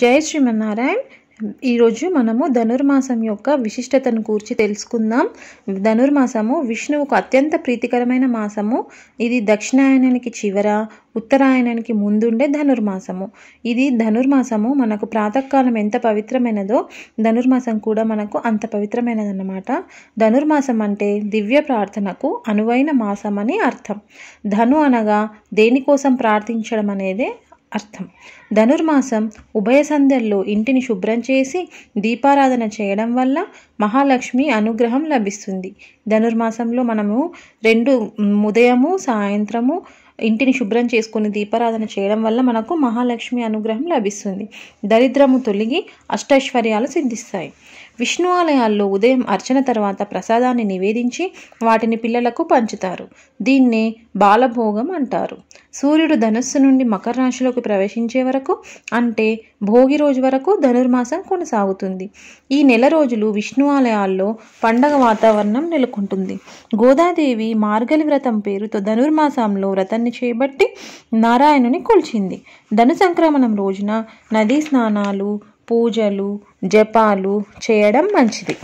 జై శ్రీమన్నారాయణ్ ఈరోజు మనము ధనుర్మాసం యొక్క విశిష్టతను కూర్చి తెలుసుకుందాం ధనుర్మాసము విష్ణువుకు అత్యంత ప్రీతికరమైన మాసము ఇది దక్షిణాయనానికి చివర ఉత్తరాయణానికి ముందుండే ధనుర్మాసము ఇది ధనుర్మాసము మనకు ప్రాతకాలం ఎంత పవిత్రమైనదో ధనుర్మాసం కూడా మనకు అంత పవిత్రమైనదన్నమాట ధనుర్మాసం అంటే దివ్య ప్రార్థనకు అనువైన మాసం అని అర్థం ధను అనగా దేనికోసం ప్రార్థించడం అనేది అర్థం ధనుర్మాసం ఉభయ సంధ్యల్లో ఇంటిని శుభ్రం చేసి దీపారాధన చేయడం వల్ల మహాలక్ష్మి అనుగ్రహం లభిస్తుంది ధనుర్మాసంలో మనము రెండు ఉదయము సాయంత్రము ఇంటిని శుభ్రం చేసుకుని దీపారాధన చేయడం వల్ల మనకు మహాలక్ష్మి అనుగ్రహం లభిస్తుంది దరిద్రము తొలగి అష్టైశ్వర్యాలు సిద్ధిస్తాయి విష్ణు ఆలయాల్లో ఉదయం అర్చన తర్వాత ప్రసాదాన్ని నివేదించి వాటిని పిల్లలకు పంచుతారు దీన్నే బాలభోగం అంటారు సూర్యుడు ధనుస్సు నుండి మకర రాశిలోకి ప్రవేశించే వరకు అంటే భోగి రోజు వరకు ధనుర్మాసం కొనసాగుతుంది ఈ నెల రోజులు విష్ణు ఆలయాల్లో పండగ వాతావరణం నెలకొంటుంది గోదాదేవి మార్గలి వ్రతం పేరుతో ధనుర్మాసంలో వ్రతాన్ని చేపట్టి నారాయణుని కొలిచింది ధను సంక్రమణం రోజున నదీ స్నానాలు పూజలు జపాలు చేయడం మంచిది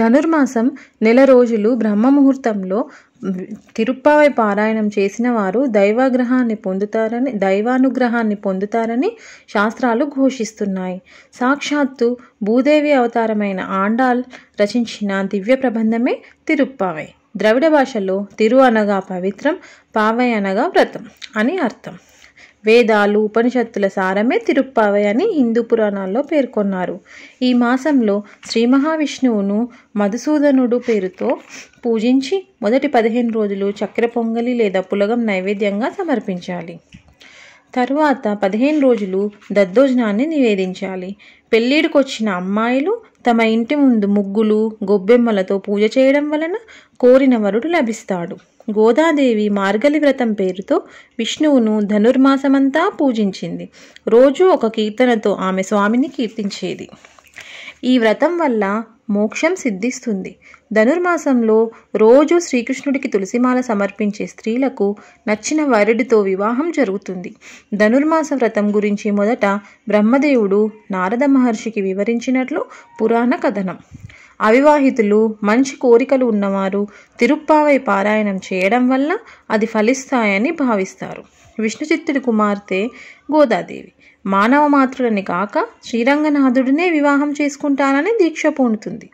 ధనుర్మాసం నెల రోజులు బ్రహ్మ ముహూర్తంలో తిరుప్పావై పారాయణం చేసిన వారు దైవాగ్రహాన్ని పొందుతారని దైవానుగ్రహాన్ని పొందుతారని శాస్త్రాలు ఘోషిస్తున్నాయి సాక్షాత్తు భూదేవి అవతారమైన ఆండాల్ రచించిన దివ్య ప్రబంధమే తిరుప్పావై ద్రవిడ భాషలో తిరు అనగా పవిత్రం పావై అనగా వ్రతం అని అర్థం వేదాలు ఉపనిషత్తుల సారమే తిరుప్పావై అని హిందూ పురాణాల్లో పేర్కొన్నారు ఈ మాసంలో శ్రీ మహావిష్ణువును మధుసూదనుడు పేరుతో పూజించి మొదటి పదిహేను రోజులు చక్కెర పొంగలి లేదా పులగం నైవేద్యంగా సమర్పించాలి తరువాత పదిహేను రోజులు దద్దోజనాన్ని నివేదించాలి పెళ్ళిడికొచ్చిన అమ్మాయిలు తమ ఇంటి ముందు ముగ్గులు గొబ్బెమ్మలతో పూజ చేయడం వలన కోరిన వరుడు లభిస్తాడు గోదాదేవి మార్గలి వ్రతం పేరుతో విష్ణువును ధనుర్మాసమంతా పూజించింది రోజు ఒక కీర్తనతో ఆమె స్వామిని కీర్తించేది ఈ వ్రతం వల్ల మోక్షం సిద్ధిస్తుంది ధనుర్మాసంలో రోజు శ్రీకృష్ణుడికి తులసిమాల సమర్పించే స్త్రీలకు నచ్చిన వారుడితో వివాహం జరుగుతుంది ధనుర్మాస వ్రతం గురించి మొదట బ్రహ్మదేవుడు నారద మహర్షికి వివరించినట్లు పురాణ కథనం అవివాహితులు మంచి కోరికలు ఉన్నవారు తిరుప్పావై పారాయణం చేయడం వల్ల అది ఫలిస్తాయని భావిస్తారు విష్ణుచిత్తుడి కుమార్తె గోదాదేవి మానవ మాతృలని కాక శ్రీరంగనాథుడినే వివాహం చేసుకుంటానని దీక్ష పూనుతుంది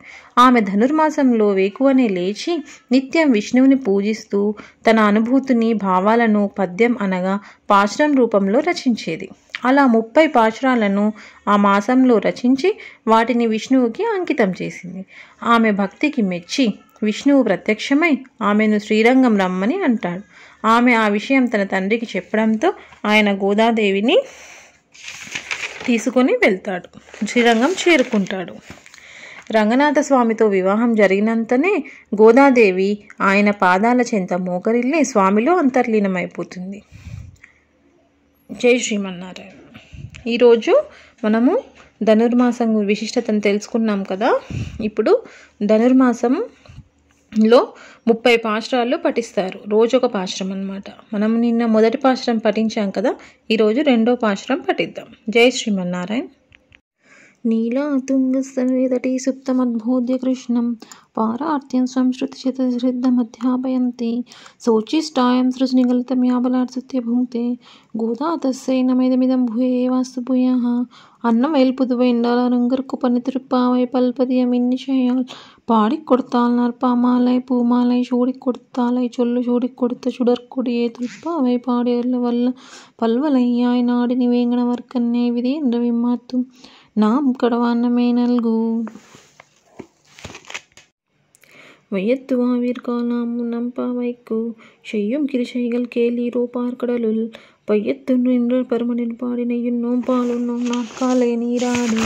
ఆమె ధనుర్మాసంలో వేకువనే లేచి నిత్యం విష్ణువుని పూజిస్తూ తన అనుభూతిని భావాలను పద్యం అనగా పాశ్రం రూపంలో రచించేది అలా ముప్పై పాశురాలను ఆ మాసంలో రచించి వాటిని విష్ణువుకి అంకితం చేసింది ఆమె భక్తికి మెచ్చి విష్ణువు ప్రత్యక్షమై ఆమెను శ్రీరంగం రమ్మని అంటాడు ఆమె ఆ విషయం తన తండ్రికి చెప్పడంతో ఆయన గోదాదేవిని తీసుకొని వెళ్తాడు శ్రీరంగం చేరుకుంటాడు రంగనాథ స్వామితో వివాహం జరిగినంతనే గోదాదేవి ఆయన పాదాల చెంత మోకరిల్లి స్వామిలో అంతర్లీనమైపోతుంది జై శ్రీమన్నారాయణ ఈరోజు మనము ధనుర్మాసం విశిష్టతను తెలుసుకున్నాం కదా ఇప్పుడు ధనుర్మాసం లో ముప్పై పాశ్రాలు పఠిస్తారు రోజు ఒక పాశ్రం అనమాట మనం నిన్న మొదటి పాశ్రం పఠించాం కదా ఈరోజు రెండో పాశ్రం పఠిద్దాం జై శ్రీమన్నారాయణ తుంగ సన్నిధటి సుప్తమద్భోధ్య కృష్ణం पारार्थ्यं स्वं श्रुतिशतश्रद्धमध्यापयन्ति शोचिष्टायं सृजनिगलितं याबलार्थस्य भुङ्क्ते गोदा तस्यै नमेदमिदं भूय एवास्तु भूयः அன்னம் வயல் புதுவை என்றால் அருங்கற்கு பண்ணி திருப்பாவை பல்பதியம் இன்னிசையால் பாடி கொடுத்தாள் நற்பாமாலை பூமாலை சூடி கொடுத்தாலை சொல்லு சூடி கொடுத்த சுடற்கொடியே துல்பாவை பாடி அருள் வல்ல பல்வலையாய் நாடி நிவேங்கன வர்க்கண்ணே விதி என்று விம்மாத்தும் நாம் கடவான்னமே நல்கு வையத்துவாவிற்காலாம் நம் பாவைக்கு செய்யும் கிருஷைகள் கேளீரோ பார்க்கடலுள் பையத்து நின்று பருமனின் பாடினையும் நோம்பாலுண்ணும் நாட்காலை நீராடி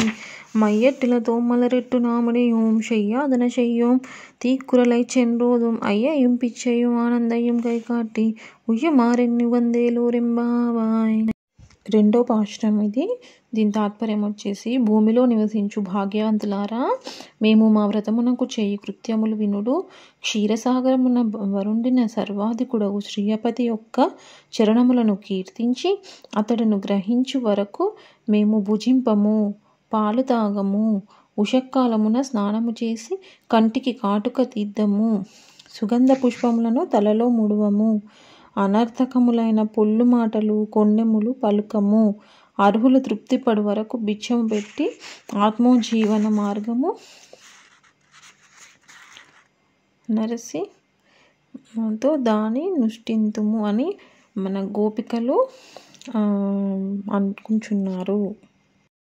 மையட்டில தோமலரிட்டு நாமடையும் செய்யாதன செய்யும் தீக்குரலை சென்றோதும் ஐயையும் பிச்சையும் ஆனந்தையும் கை காட்டி உய்யுமாறெண்ணி வந்தேலோரெம்பாவாய் రెండో పాశ్రం ఇది దీని తాత్పర్యం వచ్చేసి భూమిలో నివసించు భాగ్యవంతులారా మేము మా వ్రతమునకు చేయి కృత్యములు వినుడు క్షీరసాగరమున వరుండిన సర్వాధికుడవు శ్రీయపతి యొక్క చరణములను కీర్తించి అతడును గ్రహించు వరకు మేము భుజింపము పాలు తాగము ఉషక్కాలమున స్నానము చేసి కంటికి కాటుక తీద్దము సుగంధ పుష్పములను తలలో ముడువము అనర్థకములైన పొల్లు మాటలు కొండెములు పలుకము అర్హులు తృప్తిపడు వరకు బిచ్చము పెట్టి ఆత్మోజీవన మార్గము నరసి తో దాని నుష్టింతుము అని మన గోపికలు అనుకుంటున్నారు